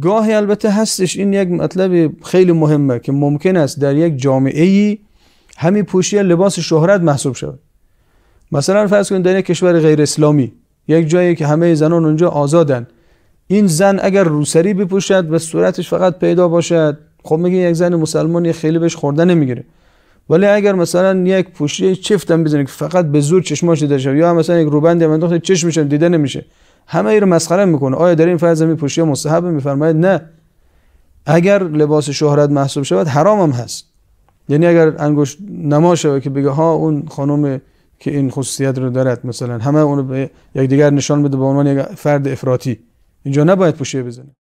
گاهی البته هستش این یک مطلب خیلی مهمه که ممکن است در یک جامعه ای همی پوشی لباس شهرت محسوب شود مثلا فرض کنید در یک کشور غیر اسلامی یک جایی که همه زنان اونجا آزادن این زن اگر روسری بپوشد و صورتش فقط پیدا باشد خب میگه یک زن مسلمانی خیلی بهش خورده نمیگیره ولی اگر مثلا یک پوشی چفتم بزنه که فقط به زور چشماش دیده شد یا مثلا یک روبند من چشمش دیده نمیشه همه ای رو مسخره میکنه آیا در این فرض میپوشی یا مستحب میفرماید نه اگر لباس شهرت محسوب شود حرام هم هست یعنی اگر انگشت نما شود که بگه ها اون خانم که این خصوصیت رو دارد مثلا همه اون به یک دیگر نشان بده به عنوان یک فرد افراطی اینجا نباید پوشیه بزنه